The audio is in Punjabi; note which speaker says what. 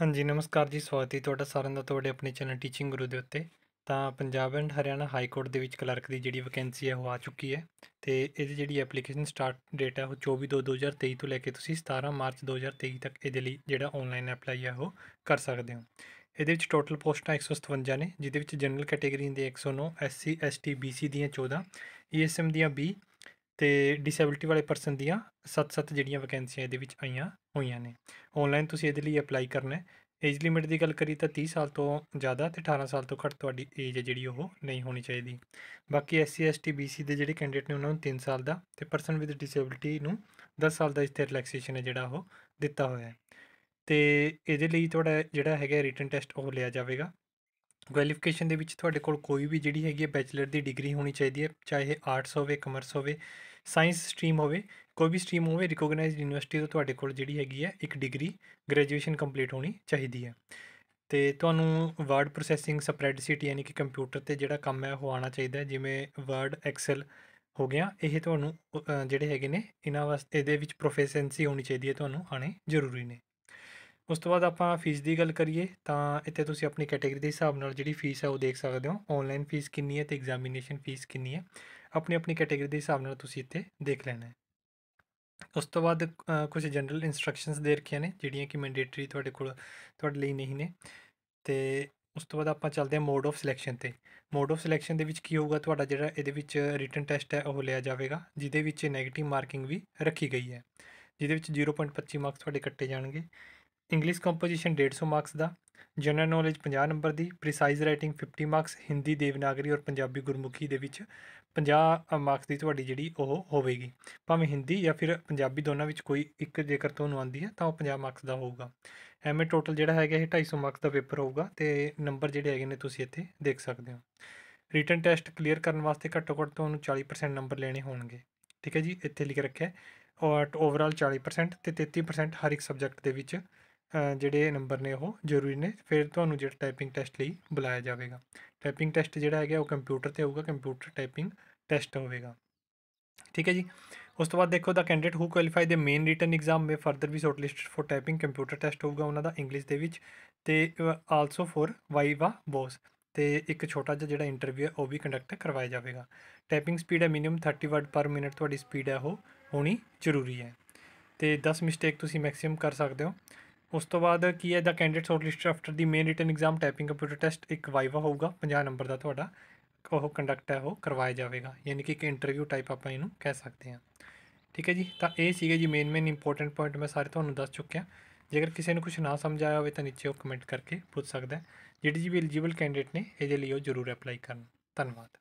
Speaker 1: ਹਾਂਜੀ ਨਮਸਕਾਰ ਜੀ ਸਵਾਗਤ ਹੈ ਤੁਹਾਡਾ ਸਾਰਿਆਂ ਦਾ ਤੁਹਾਡੇ ਆਪਣੇ ਚੈਨਲ ਟੀਚਿੰਗ ਗੁਰੂ ਦੇ ਉੱਤੇ ਤਾਂ Punjab and Haryana high court ਦੇ ਵਿੱਚ ਕਲਰਕ ਦੀ ਜਿਹੜੀ ਵੈਕੈਂਸੀ ਹੈ ਉਹ ਆ ਚੁੱਕੀ ਹੈ ਤੇ ਇਹਦੀ ਜਿਹੜੀ ਐਪਲੀਕੇਸ਼ਨ ਸਟਾਰਟ ਡੇਟ ਹੈ ਉਹ 24 ਦੋ 2023 ਤੋਂ ਲੈ ਕੇ ਤੁਸੀਂ 17 ਮਾਰਚ 2023 ਤੱਕ ਇਹਦੇ ਲਈ ਜਿਹੜਾ ਆਨਲਾਈਨ ਅਪਲਾਈ ਹੈ ਉਹ ਕਰ ਸਕਦੇ ਹੋ ਇਹਦੇ ਵਿੱਚ ਟੋਟਲ ਪੋਸਟਾਂ 157 ਨੇ ਜਿਹਦੇ ਵਿੱਚ ਜਨਰਲ ਕੈਟਾਗਰੀ ਦੇ 109 ਐਸਸੀ ਐਸਟੀ ਬੀਸੀ ਦੀਆਂ 14 ਈਐਸਐਮ e ਦੀਆਂ 20 ਤੇ ਡਿਸੇਬਿਲਟੀ ਵਾਲੇ ਪਰਸਨ ਦੀਆਂ 7-7 ਜਿਹੜੀਆਂ ਵੈਕੈਂਸੀਆਂ ਇਹਦੇ ਵਿੱਚ ਆਈਆਂ ਹੋਈਆਂ ਨੇ ਆਨਲਾਈਨ ਤੁਸੀਂ ਇਹਦੇ ਲਈ ਅਪਲਾਈ ਕਰਨਾ ਹੈ ਏਜ ਲਿਮਿਟ ਦੀ ਗੱਲ ਕਰੀ ਤਾਂ 30 ਸਾਲ ਤੋਂ ਜ਼ਿਆਦਾ ਤੇ 18 ਸਾਲ ਤੋਂ ਘੱਟ ਤੁਹਾਡੀ ਏਜ ਹੈ ਜਿਹੜੀ ਉਹ ਨਹੀਂ ਹੋਣੀ ਚਾਹੀਦੀ ਬਾਕੀ ਐਸਸੀ ਐਸਟੀ ਬੀਸੀ ਦੇ ਜਿਹੜੇ ਕੈਂਡੀਡੇਟ ਨੇ ਉਹਨਾਂ ਨੂੰ 3 ਸਾਲ ਦਾ ਤੇ ਪਰਸਨ ਵਿਦ ਡਿਸੇਬਿਲਟੀ ਨੂੰ 10 ਸਾਲ ਦਾ ਇਸ ਤੇ ਰਿਲੈਕਸੇਸ਼ਨ ਹੈ ਜਿਹੜਾ ਉਹ ਦਿੱਤਾ ਹੋਇਆ ਹੈ ਤੇ ਇਹਦੇ ਲਈ ਤੁਹਾਡਾ ਜਿਹੜਾ ਹੈਗਾ ਰਿਟਨ ਟੈਸਟ ਉਹ ਲਿਆ ਜਾਵੇਗਾ ਕੁਆਲੀਫਿਕੇਸ਼ਨ ਦੇ ਵਿੱਚ ਤੁਹਾਡੇ ਕੋਲ ਕੋਈ ਵੀ ਜਿਹੜੀ ਹੈਗੀ ਹੈ ਬੈਚਲਰ ਦੀ ਡਿਗਰੀ ਹੋਣੀ ਚਾਹੀਦੀ ਹੈ ਚਾਹੇ ਆਰਟਸ ਹੋਵੇ ਕਮਰਸ ਹੋਵੇ ਸਾਇੰਸ ਸਟਰੀਮ ਹੋਵੇ ਕੋਈ ਵੀ ਸਟਰੀਮ ਹੋਵੇ ਰਿਕੋਗਨਾਈਜ਼ਡ ਯੂਨੀਵਰਸਿਟੀ ਤੋਂ ਤੁਹਾਡੇ ਕੋਲ ਜਿਹੜੀ ਹੈਗੀ ਹੈ ਇੱਕ ਡਿਗਰੀ ਗ੍ਰੈਜੂਏਸ਼ਨ ਕੰਪਲੀਟ ਹੋਣੀ ਚਾਹੀਦੀ ਹੈ ਤੇ ਤੁਹਾਨੂੰ ਵਰਡ ਪ੍ਰੋਸੈਸਿੰਗ ਸਪਰੈਡਸ਼ੀਟ ਯਾਨੀ ਕਿ ਕੰਪਿਊਟਰ ਤੇ ਜਿਹੜਾ ਕੰਮ ਹੈ ਉਹ ਆਉਣਾ ਚਾਹੀਦਾ ਜਿਵੇਂ ਵਰਡ ਐਕਸਲ ਹੋ ਗਿਆ ਇਹ ਤੁਹਾਨੂੰ ਜਿਹੜੇ ਹੈਗੇ ਨੇ ਇਹਨਾਂ ਵਾਸਤੇ ਇਹਦੇ ਵਿੱਚ ਪ੍ਰੋਫੈਸੈਂਸੀ ਹੋਣੀ ਚਾਹੀਦੀ ਹੈ ਤੁਹਾਨੂੰ ਆਣੇ ਜ਼ਰੂਰੀ ਨੇ ਉਸ ਤੋਂ ਬਾਅਦ ਆਪਾਂ ਫੀਸ ਦੀ ਗੱਲ ਕਰੀਏ ਤਾਂ ਇੱਥੇ ਤੁਸੀਂ ਆਪਣੀ ਕੈਟਾਗਰੀ ਦੇ ਹਿਸਾਬ ਨਾਲ ਜਿਹੜੀ ਫੀਸ ਹੈ ਉਹ ਦੇਖ ਸਕਦੇ ਹੋ ਆਨਲਾਈਨ ਫੀਸ ਕਿੰਨੀ ਹੈ ਤੇ ਐਗਜ਼ਾਮੀਨੇਸ਼ਨ ਫੀਸ ਕਿੰਨੀ ਹੈ ਆਪਣੀ ਆਪਣੀ ਕੈਟਾਗਰੀ ਦੇ ਹਿਸਾਬ ਨਾਲ ਤੁਸੀਂ ਇੱਥੇ ਦੇਖ ਲੈਣਾ ਹੈ ਉਸ ਤੋਂ ਬਾਅਦ ਕੁਝ ਜਨਰਲ ਇਨਸਟਰਕਸ਼ਨਸ ਦੇ ਰੱਖੀਆਂ ਨੇ ਜਿਹੜੀਆਂ ਕਿ ਮੈਂਡੇਟਰੀ ਤੁਹਾਡੇ ਕੋਲ ਤੁਹਾਡੇ ਲਈ ਨਹੀਂ ਨੇ ਤੇ ਉਸ ਤੋਂ ਬਾਅਦ ਆਪਾਂ ਚੱਲਦੇ ਹਾਂ ਮੋਡ ਆਫ ਸਿਲੈਕਸ਼ਨ ਤੇ ਮੋਡ ਆਫ ਸਿਲੈਕਸ਼ਨ ਦੇ ਵਿੱਚ ਕੀ ਹੋਊਗਾ ਤੁਹਾਡਾ ਜਿਹੜਾ ਇਹਦੇ ਵਿੱਚ ਰਿਟਨ ਟੈਸਟ ਹੈ ਉਹ ਲਿਆ ਜਾਵੇਗਾ ਜਿਹਦੇ ਵਿੱਚ 네ਗੇਟਿਵ ਮਾਰਕਿੰਗ ਵੀ ਰੱਖੀ ਗਈ ਹੈ ਜਿਹਦੇ ਵਿੱਚ 0.25 ਮਾਰਕਸ ਤੁਹਾਡੇ ਕੱਟੇ ਜਾਣਗੇ ਇੰਗਲਿਸ਼ ਕੰਪੋਜੀਸ਼ਨ 150 ਮਾਰਕਸ ਦਾ ਜਨਰਲ ਨੌਲੇਜ 50 ਨੰਬਰ ਦੀ precis writing 50 marks Hindi Devanagari ਔਰ ਪੰਜਾਬੀ ਗੁਰਮੁਖੀ ਦੇ ਵਿੱਚ 50 ਮਾਰਕਸ ਦੀ ਤੁਹਾਡੀ ਜਿਹੜੀ ਉਹ ਹੋਵੇਗੀ ਭਾਵੇਂ ਹਿੰਦੀ ਜਾਂ ਫਿਰ ਪੰਜਾਬੀ ਦੋਨਾਂ ਵਿੱਚ ਕੋਈ ਇੱਕ ਜੇਕਰ ਤੁਹਾਨੂੰ ਆਉਂਦੀ ਹੈ ਤਾਂ ਉਹ 50 ਮਾਰਕਸ ਦਾ ਹੋਊਗਾ ਐਮਏ ਟੋਟਲ ਜਿਹੜਾ ਹੈਗਾ ਇਹ 250 ਮਾਰਕਸ ਦਾ ਪੇਪਰ ਹੋਊਗਾ ਤੇ ਨੰਬਰ ਜਿਹੜੇ ਹੈਗੇ ਨੇ ਤੁਸੀਂ ਇੱਥੇ ਦੇਖ ਸਕਦੇ ਹੋ ਰਿਟਨ ਟੈਸਟ ਕਲੀਅਰ ਕਰਨ ਵਾਸਤੇ ਘੱਟੋ ਘੱਟ ਤੁਹਾਨੂੰ 40% ਨੰਬਰ ਲੈਣੇ ਹੋਣਗੇ ਠੀਕ ਹੈ ਜੀ ਇੱਥੇ ਲਿਖ ਰੱਖਿਆ ਔਰ ਓਵਰਆਲ 40% ਤੇ 33% ਹਰ ਇੱਕ ਸਬਜੈਕਟ ਦੇ ਵਿੱਚ ਜਿਹੜੇ ਨੰਬਰ ਨੇ ਉਹ ਜ਼ਰੂਰੀ ਨੇ ਫਿਰ ਤੁਹਾਨੂੰ ਜਿਹੜਾ ਟਾਈਪਿੰਗ ਟੈਸਟ ਲਈ ਬੁਲਾਇਆ ਜਾਵੇਗਾ ਟਾਈਪਿੰਗ ਟੈਸਟ ਜਿਹੜਾ ਹੈਗਾ ਉਹ ਕੰਪਿਊਟਰ ਤੇ ਹੋਊਗਾ ਕੰਪਿਊਟਰ ਟਾਈਪਿੰਗ ਟੈਸਟ ਹੋਵੇਗਾ ਠੀਕ ਹੈ ਜੀ ਉਸ ਤੋਂ ਬਾਅਦ ਦੇਖੋ the candidate who qualify the main written exam may further be shortlisted for typing computer test ਹੋਊਗਾ ਉਹਨਾਂ ਦਾ ਇੰਗਲਿਸ਼ ਦੇ ਵਿੱਚ ਤੇ ਆਲਸੋ ਫॉर ਵਾਈਵਾ ਬੋਸ ਤੇ ਇੱਕ ਛੋਟਾ ਜਿਹਾ ਜਿਹੜਾ ਇੰਟਰਵਿਊ ਹੈ ਉਹ ਵੀ ਕੰਡਕਟ ਕਰਵਾਇਆ ਜਾਵੇਗਾ ਟਾਈਪਿੰਗ ਸਪੀਡ ਹੈ ਮਿਨੀਮਮ 30 ਵਰਡ ਪਰ ਮਿੰਟ ਤੁਹਾਡੀ ਸਪੀਡ ਹੈ ਉਹ ਹੋਣੀ ਜ਼ਰੂਰੀ ਹੈ ਤੇ 10 ਮਿਸਟੇਕ ਤੁਸੀਂ ਮੈਕਸਿਮਮ ਕਰ ਸਕਦੇ ਹੋ ਉਸ ਤੋਂ ਬਾਅਦ ਕੀ ਹੈ the candidate short list after the main written exam typing computer test ਇੱਕ ਵਾਈਵਾ ਹੋਊਗਾ 50 ਨੰਬਰ ਦਾ ਤੁਹਾਡਾ ਉਹ ਕੰਡਕਟ ਹੈ ਉਹ ਕਰਵਾਇਆ ਜਾਵੇਗਾ ਯਾਨੀ ਕਿ ਇੱਕ ਇੰਟਰਵਿਊ ਟਾਈਪ ਆਪਾਂ ਇਹਨੂੰ ਕਹਿ ਸਕਦੇ ਹਾਂ ਠੀਕ ਹੈ ਜੀ ਤਾਂ ਇਹ ਸੀਗੇ ਜੀ ਮੇਨ ਮੇਨ ਇੰਪੋਰਟੈਂਟ ਪੁਆਇੰਟ ਮੈਂ ਸਾਰੇ ਤੁਹਾਨੂੰ ਦੱਸ ਚੁੱਕਿਆ ਜੇਕਰ ਕਿਸੇ ਨੂੰ ਕੁਝ ਨਾ ਸਮਝ ਆਇਆ ਹੋਵੇ ਤਾਂ ਨੀਚੇ ਉਹ ਕਮੈਂਟ ਕਰਕੇ ਪੁੱਛ ਸਕਦਾ ਹੈ ਜਿਹੜੀ ਜੀ ਵੀ ਐਲੀਜੀਬਲ ਕੈਂਡੀਡੇਟ ਨੇ ਇਹਦੇ ਲਈ ਉਹ ਜ਼ਰੂਰ ਅਪਲਾਈ ਕਰਨ ਧੰਨਵਾਦ